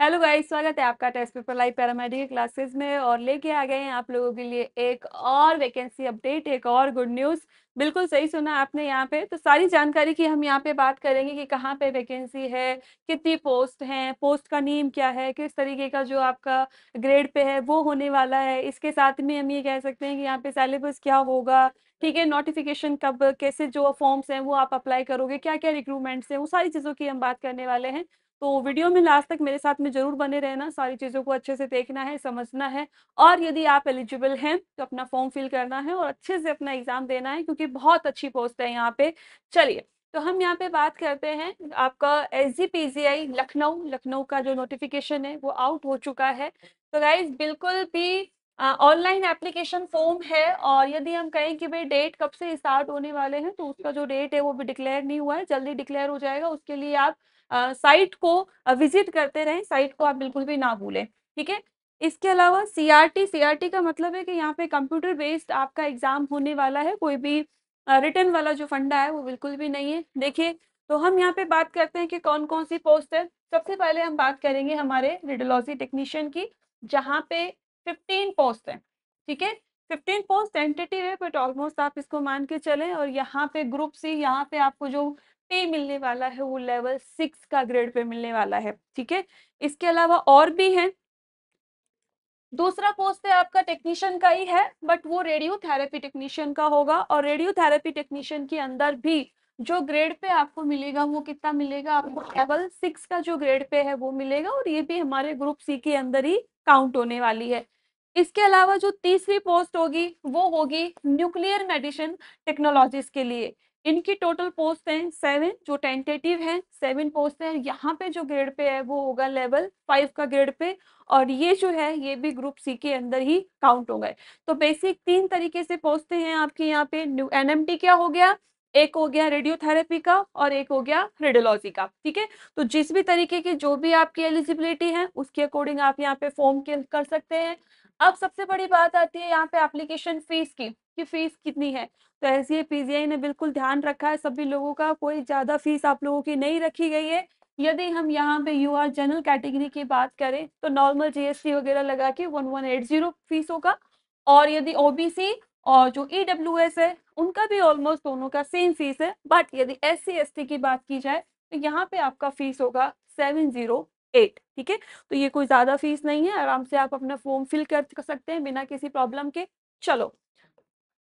hello guys स्वागत है आपका test paper live paramedical classes में और लेके आ गए हैं आप लोगों के लिए एक और वैकेंसी अपडेट एक और गुड न्यूज़ बिल्कुल सही सुना आपने यहाँ पे तो सारी जानकारी की हम यहाँ पे बात करेंगे कि कहाँ पे वैकेंसी है कितनी पोस्ट हैं पोस्ट का नेम क्या है किस तरीके का जो आपका ग्रेड पे है वो होने वाला है इसके साथ में हम ये कह सकते हैं कि यहाँ पे सेलेबस क्या होगा ठीक है नोटिफिकेशन कब कैसे जो फॉर्म्स हैं वो आप अप्लाई करोगे क्या क्या रिक्रूटमेंट्स हैं वो सारी चीज़ों की हम बात करने वाले हैं तो वीडियो में लास्ट तक मेरे साथ में जरूर बने रहना सारी चीज़ों को अच्छे से देखना है समझना है और यदि आप एलिजिबल हैं तो अपना फॉर्म फिल करना है और अच्छे से अपना एग्ज़ाम देना है क्योंकि बहुत अच्छी पोस्ट है यहाँ पे चलिए तो हम यहाँ पे बात करते हैं आपका एस जी लखनऊ लखनऊ का जो नोटिफिकेशन है वो आउट हो चुका है तो गाइज बिल्कुल भी ऑनलाइन एप्लीकेशन फॉर्म है और यदि हम कहें कि भाई डेट कब से स्टार्ट होने वाले हैं तो उसका जो डेट है वो भी डिक्लेयर नहीं हुआ है जल्दी डिक्लेयर हो जाएगा उसके लिए आप साइट को विजिट करते रहें साइट को आप बिल्कुल भी ना भूलें ठीक है इसके अलावा सीआरटी सीआरटी का मतलब है कि यहाँ पे कंप्यूटर बेस्ड आपका एग्जाम होने वाला है कोई भी रिटर्न वाला जो फंडा है वो बिल्कुल भी नहीं है देखिए तो हम यहाँ पे बात करते हैं कि कौन कौन सी पोस्ट है सबसे पहले हम बात करेंगे हमारे रेडोलॉजी टेक्नीशियन की जहाँ पे फिफ्टीन पोस्ट है ठीक है फिफ्टीन पोस्ट एंटिटी है बट ऑलमोस्ट आप इसको मान के चलें और यहाँ पे ग्रुप सी यहाँ पे आपको जो पे मिलने वाला है वो लेवल सिक्स का ग्रेड पे मिलने वाला है ठीक है इसके अलावा और भी है दूसरा पोस्ट है तो आपका टेक्नीशियन का ही है बट वो रेडियोथेरेपी टेक्नीशियन का होगा और रेडियोथेरेपी टेक्नीशियन के अंदर भी जो ग्रेड पे आपको मिलेगा वो कितना मिलेगा आपको लेवल सिक्स का जो ग्रेड पे है वो मिलेगा और ये भी हमारे ग्रुप सी के अंदर ही काउंट होने वाली है इसके अलावा जो तीसरी पोस्ट होगी वो होगी न्यूक्लियर मेडिसिन टेक्नोलॉजीज के लिए इनकी टोटल पोस्ट हैं सेवन जो टेंटेटिव हैं सेवन पोस्ट हैं यहाँ पे जो ग्रेड पे है वो होगा लेवल फाइव का ग्रेड पे और ये जो है ये भी ग्रुप सी के अंदर ही काउंट हो गए तो बेसिक तीन तरीके से पोस्टें हैं आपके यहाँ पे न्यू एनएमटी क्या हो गया एक हो गया रेडियोथेरेपी का और एक हो गया रेडियोलॉजी का ठीक है तो जिस भी तरीके की जो भी आपकी एलिजिबिलिटी है उसके अकॉर्डिंग आप यहाँ पे फॉर्म कर सकते हैं अब सबसे बड़ी बात आती है यहाँ पे एप्लीकेशन फीस की आपकी फीस कितनी है तो एस पीजीआई ने बिल्कुल ध्यान रखा है सभी लोगों का कोई ज़्यादा फीस आप लोगों की नहीं रखी गई है यदि हम यहाँ पे यू जनरल कैटेगरी की बात करें तो नॉर्मल जीएसटी वगैरह लगा के one one eight zero fees होगा और यदि ओबीसी और जो ई e है उनका भी ऑलमोस्ट दोनों का सेम फीस है बट यदि एस सी की बात की जाए तो यहाँ पे आपका फीस होगा सेवन जीरो एट ठीक है तो ये कोई ज़्यादा फीस नहीं है आराम से आप अपना फॉर्म फिल कर सकते हैं बिना किसी प्रॉब्लम के चलो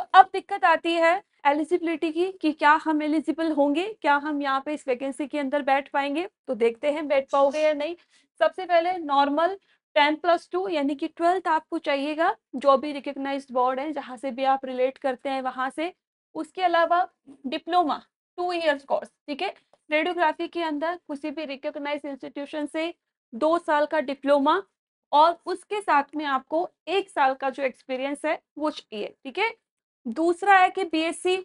तो अब दिक्कत आती है एलिजिबिलिटी की कि क्या हम एलिजिबल होंगे क्या हम यहाँ पे इस वैकेंसी के अंदर बैठ पाएंगे तो देखते हैं बैठ पाओगे या नहीं सबसे पहले नॉर्मल टेन प्लस टू यानी कि ट्वेल्थ आपको चाहिएगा जो भी रिकग्नाइज बोर्ड है जहाँ से भी आप रिलेट करते हैं वहाँ से उसके अलावा डिप्लोमा टू ईयर्स कोर्स ठीक है रेडियोग्राफी के अंदर किसी भी रिकोगनाइज इंस्टीट्यूशन से दो साल का डिप्लोमा और उसके साथ में आपको एक साल का जो एक्सपीरियंस है वो चाहिए ठीक है दूसरा है कि बीएससी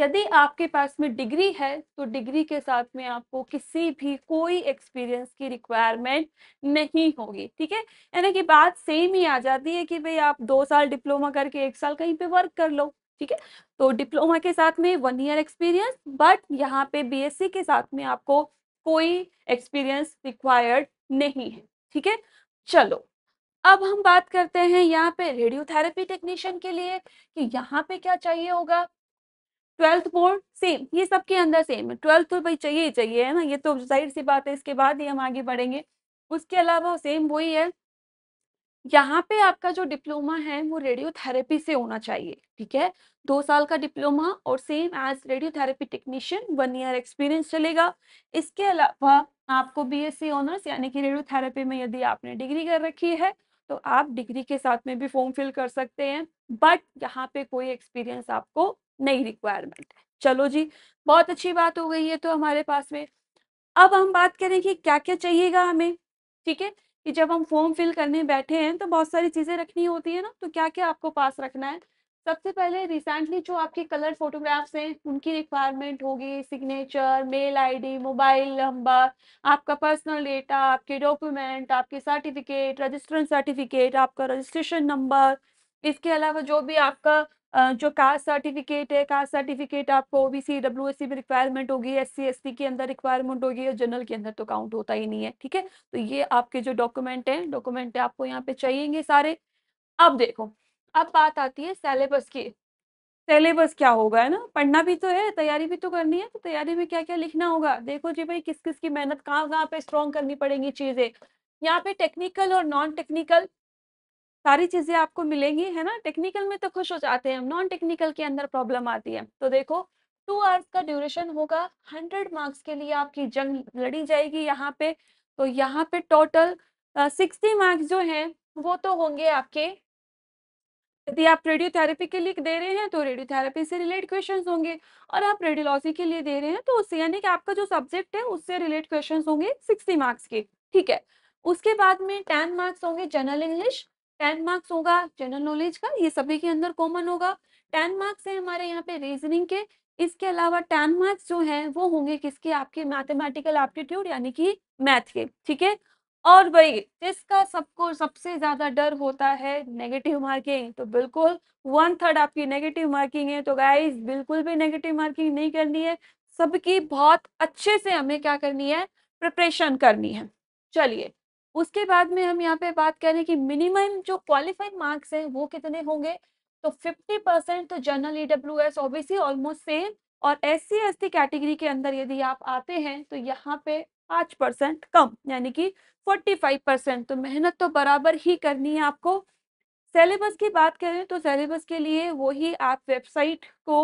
यदि आपके पास में डिग्री है तो डिग्री के साथ में आपको किसी भी कोई एक्सपीरियंस की रिक्वायरमेंट नहीं होगी ठीक है यानी कि बात सेम ही आ जाती है कि भाई आप दो साल डिप्लोमा करके एक साल कहीं पे वर्क कर लो ठीक है तो डिप्लोमा के साथ में वन ईयर एक्सपीरियंस बट यहाँ पे बीएससी के साथ में आपको कोई एक्सपीरियंस रिक्वायर्ड नहीं है ठीक है चलो अब हम बात करते हैं यहाँ पे रेडियोथेरेपी टेक्नीशियन के लिए कि यहाँ पे क्या चाहिए होगा ट्वेल्थ बोर्ड सेम ये सब के अंदर सेम है ट्वेल्थ तो भाई चाहिए ही चाहिए है ना ये तो जाहिर सी बात है इसके बाद ही हम आगे बढ़ेंगे उसके अलावा सेम वही है यहाँ पे आपका जो डिप्लोमा है वो रेडियोथेरेपी से होना चाहिए ठीक है दो साल का डिप्लोमा और same as radiotherapy technician one year experience चलेगा इसके अलावा आपको बी एस सी ऑनर्स यानी कि रेडियोथेरेपी में यदि आपने डिग्री कर रखी है तो आप डिग्री के साथ में भी फॉर्म फिल कर सकते हैं बट यहाँ पे कोई एक्सपीरियंस आपको नहीं रिक्वायरमेंट है चलो जी बहुत अच्छी बात हो गई है तो हमारे पास में अब हम बात करें कि क्या क्या चाहिएगा हमें ठीक है कि जब हम फॉर्म फिल करने बैठे हैं तो बहुत सारी चीज़ें रखनी होती है ना तो क्या क्या आपको पास रखना है सबसे पहले रिसेंटली जो आपके कलर फोटोग्राफ्स हैं उनकी रिक्वायरमेंट होगी signature mail ID mobile number आपका पर्सनल डेटा आपके डॉक्यूमेंट आपके सर्टिफिकेट रजिस्ट्रेशन सर्टिफिकेट आपका रजिस्ट्रेशन नंबर इसके अलावा जो भी आपका जो कास्ट सर्टिफिकेट है कास्ट सर्टिफिकेट आपको O B C W S C में रिक्वायरमेंट होगी एस सी एस टी के अंदर रिक्वायरमेंट होगी और जनरल के अंदर तो काउंट होता ही नहीं है ठीक है तो ये आपके जो डॉक्यूमेंट हैं डॉक्यूमेंट आपको यहाँ पे चाहिए सारे अब देखो अब बात आती है सेलेबस की सेलेबस क्या होगा है ना पढ़ना भी तो है तैयारी भी तो करनी है तो तैयारी में क्या क्या लिखना होगा देखो जी भाई किस किस की मेहनत कहाँ कहाँ पे स्ट्रॉन्ग करनी पड़ेगी चीज़ें यहाँ पे टेक्निकल और नॉन टेक्निकल सारी चीज़ें आपको मिलेंगी है ना टेक्निकल में तो खुश हो जाते हैं नॉन टेक्निकल के अंदर प्रॉब्लम आती है तो देखो टू आवर्स का ड्यूरेशन होगा हंड्रेड मार्क्स के लिए आपकी जंग लड़ी जाएगी यहाँ पे तो यहाँ पे टोटल सिक्सटी मार्क्स जो हैं वो तो होंगे आपके यदि आप रेडियोथेरेपी के लिए दे रहे हैं तो रेडियोथेरेपी से रिलेट क्वेश्चन होंगे और आप रेडियोलॉजी के लिए दे रहे हैं तो उससे यानी कि आपका जो सब्जेक्ट है उससे रिलेट क्वेश्चन होंगे सिक्सटी मार्क्स के ठीक है उसके बाद में टेन मार्क्स होंगे जनरल इंग्लिश टेन मार्क्स होगा जनरल नॉलेज का ये सभी के अंदर कॉमन होगा टेन मार्क्स है हमारे यहाँ पे रीजनिंग के इसके अलावा टेन मार्क्स जो है वो होंगे किसके आपके मैथमेटिकल एप्टीट्यूड यानी कि मैथ के ठीक है और भाई जिसका सबको सबसे ज़्यादा डर होता है नेगेटिव मार्किंग तो बिल्कुल वन थर्ड आपकी नेगेटिव मार्किंग है तो गाइज बिल्कुल भी नेगेटिव मार्किंग नहीं करनी है सबकी बहुत अच्छे से हमें क्या करनी है प्रिपरेशन करनी है चलिए उसके बाद में हम यहाँ पे बात करें कि मिनिमम जो क्वालिफाइड मार्क्स हैं वो कितने होंगे तो 50 परसेंट तो general E W S obviously almost same और S C S T category के अंदर यदि आप आते हैं तो यहाँ पे पाँच परसेंट कम यानी कि फोर्टी फाइव परसेंट तो मेहनत तो बराबर ही करनी है आपको सेलेबस की बात करें तो सेलेबस के लिए वही आप वेबसाइट को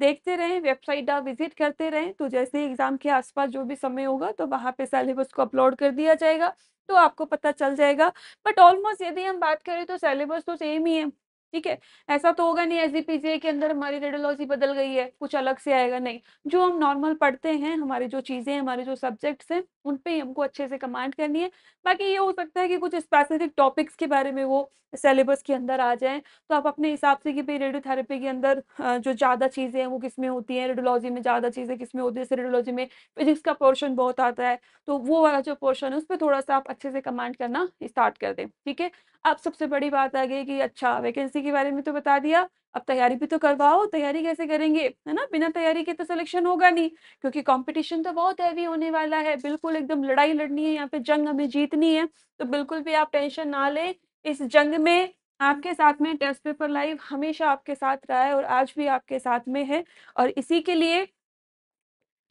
देखते रहें वेबसाइट आप विजिट करते रहें तो जैसे एग्ज़ाम के आसपास जो भी समय होगा तो वहाँ पे सेलेबस को अपलोड कर दिया जाएगा तो आपको पता चल जाएगा बट ऑलमोस्ट यदि हम बात करें तो सेलेबस तो सेम ही है ठीक है ऐसा तो होगा नहीं एस पीजीए के अंदर हमारी रेडियोलॉजी बदल गई है कुछ अलग से आएगा नहीं जो हम नॉर्मल पढ़ते हैं हमारी जो चीज़ें हमारे जो सब्जेक्ट्स हैं उन पे ही हमको अच्छे से कमांड करनी है बाकी ये हो सकता है कि कुछ स्पेसिफिक टॉपिक्स के बारे में वो सिलेबस के अंदर आ जाए तो आप अपने हिसाब से कि भाई रेडियोथेरेपी के अंदर जो ज़्यादा चीज़ें हैं वो किस में होती हैं रेडियोलॉजी में ज़्यादा चीज़ें किस में होती है रेडियोलॉजी में फिजिक्स का पोर्शन बहुत आता है तो वो वाला जो पोर्शन है उस पर थोड़ा सा आप अच्छे से कमांड करना स्टार्ट कर दें ठीक है अब सबसे बड़ी बात आ गई कि अच्छा वैकेंसी के बारे में तो बता दिया अब तैयारी भी तो करवाओ तैयारी कैसे करेंगे है ना बिना तैयारी के तो सिलेक्शन होगा नहीं क्योंकि कंपटीशन तो बहुत हैवी होने वाला है बिल्कुल एकदम लड़ाई लड़नी है यहाँ पे जंग हमें जीतनी है तो बिल्कुल भी आप टेंशन ना लें इस जंग में आपके साथ में टेस्ट पेपर लाइव हमेशा आपके साथ रहा है और आज भी आपके साथ में है और इसी के लिए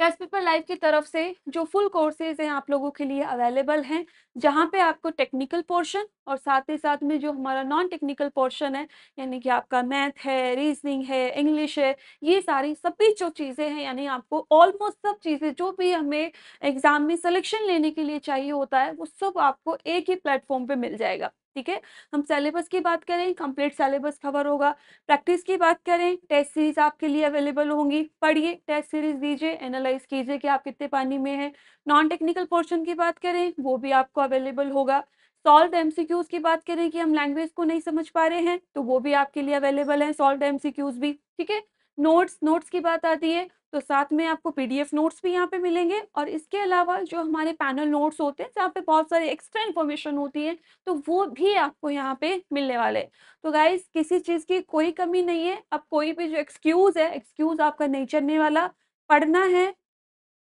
टेस्ट पेपर लाइव की तरफ से जो फुल कोर्सेज हैं आप लोगों के लिए अवेलेबल हैं जहाँ पे आपको टेक्निकल पोर्शन और साथ ही साथ में जो हमारा नॉन टेक्निकल पोर्शन है यानी कि आपका मैथ है रीजनिंग है इंग्लिश है ये सारी सभी जो चीज़ें हैं यानी आपको ऑलमोस्ट सब चीज़ें जो भी हमें एग्ज़ाम में सिलेक्शन लेने के लिए चाहिए होता है वो सब आपको एक ही प्लेटफॉर्म पे मिल जाएगा ठीक है हम सेलेबस की बात करें कंप्लीट सेलेबस कवर होगा प्रैक्टिस की बात करें टेस्ट सीरीज आपके लिए अवेलेबल होंगी पढ़िए टेस्ट सीरीज दीजिए एनालाइज कीजिए कि आप कितने पानी में हैं नॉन टेक्निकल पोर्शन की बात करें वो भी आपको अवेलेबल होगा सॉल्व एमसीक्यूज की बात करें कि हम लैंग्वेज को नहीं समझ पा रहे हैं तो वो भी आपके लिए अवेलेबल है सॉल्व एमसीक्यूज भी ठीक है नोट्स नोट्स की बात आती है तो साथ में आपको पीडीएफ नोट्स भी यहाँ पे मिलेंगे और इसके अलावा जो हमारे पैनल नोट्स होते हैं जहाँ पे बहुत सारे एक्स्ट्रा इन्फॉर्मेशन होती है तो वो भी आपको यहाँ पे मिलने वाले तो गाइज किसी चीज़ की कोई कमी नहीं है अब कोई भी जो एक्सक्यूज़ है एक्सक्यूज़ आपका नहीं चलने वाला पढ़ना है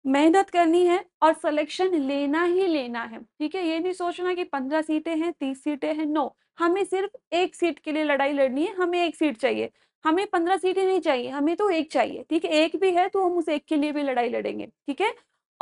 मेहनत करनी है और सिलेक्शन लेना ही लेना है ठीक है ये नहीं सोचना कि पंद्रह सीटें हैं तीस सीटें हैं नो हमें सिर्फ एक सीट के लिए लड़ाई लड़नी है हमें एक सीट चाहिए हमें पंद्रह सीटें नहीं चाहिए हमें तो एक चाहिए ठीक है एक भी है तो हम उस एक के लिए भी लड़ाई लड़ेंगे ठीक है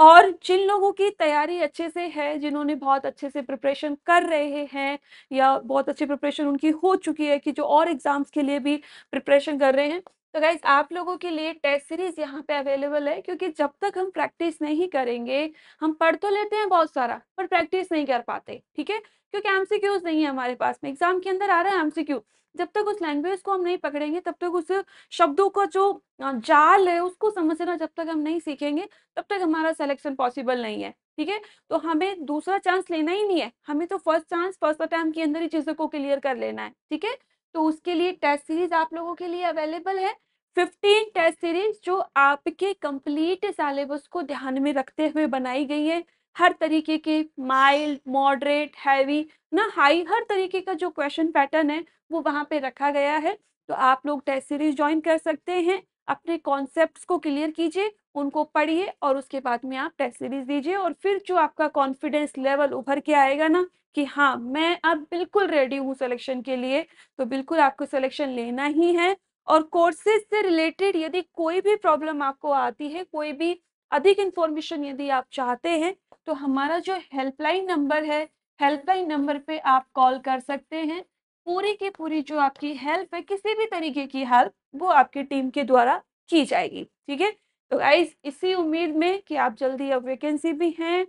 और जिन लोगों की तैयारी अच्छे से है जिन्होंने बहुत अच्छे से प्रिपरेशन कर रहे हैं या बहुत अच्छी प्रिपरेशन उनकी हो चुकी है कि जो और एग्ज़ाम्स के लिए भी प्रिपरेशन कर रहे हैं तो गाइज आप लोगों के लिए टेस्ट सीरीज यहाँ पे अवेलेबल है क्योंकि जब तक हम प्रैक्टिस नहीं करेंगे हम पढ़ तो लेते हैं बहुत सारा पर प्रैक्टिस नहीं कर पाते ठीक है क्योंकि एमसीक्यूज नहीं है हमारे पास में एग्जाम के अंदर आ रहा है एमसीक्यू जब तक उस लैंग्वेज को हम नहीं पकड़ेंगे तब तक उस शब्दों का जो जाल है उसको समझना जब तक हम नहीं सीखेंगे तब तक हमारा सिलेक्शन पॉसिबल नहीं है ठीक है तो हमें दूसरा चांस लेना ही नहीं है हमें तो फर्स्ट चांस फर्स्ट अटैम्प के अंदर ही चीजों को क्लियर कर लेना है ठीक है तो उसके लिए टेस्ट सीरीज आप लोगों के लिए अवेलेबल है फिफ्टीन टेस्ट सीरीज जो आपके कंप्लीट सलेबस को ध्यान में रखते हुए बनाई गई है हर तरीके के माइल्ड मॉडरेट हैवी ना हाई हर तरीके का जो क्वेश्चन पैटर्न है वो वहाँ पे रखा गया है तो आप लोग टेस्ट सीरीज ज्वाइन कर सकते हैं अपने कॉन्सेप्ट्स को क्लियर कीजिए उनको पढ़िए और उसके बाद में आप टेस्ट सीरीज दीजिए और फिर जो आपका कॉन्फिडेंस लेवल उभर के आएगा ना कि हाँ मैं अब बिल्कुल रेडी हूँ सिलेक्शन के लिए तो बिल्कुल आपको सिलेक्शन लेना ही है और कोर्सेज से रिलेटेड यदि कोई भी प्रॉब्लम आपको आती है कोई भी अधिक इंफॉर्मेशन यदि आप चाहते हैं तो हमारा जो हेल्पलाइन नंबर है हेल्पलाइन नंबर पे आप कॉल कर सकते हैं पूरी की पूरी जो आपकी हेल्प है किसी भी तरीके की हेल्प वो आपकी टीम के द्वारा की जाएगी ठीक है तो गाइज इसी उम्मीद में कि आप जल्दी अब वैकेंसी भी हैं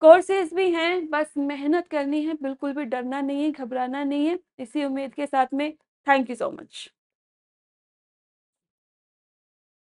कोर्सेज भी हैं बस मेहनत करनी है बिल्कुल भी डरना नहीं है घबराना नहीं है इसी उम्मीद के साथ में थैंक यू सो मच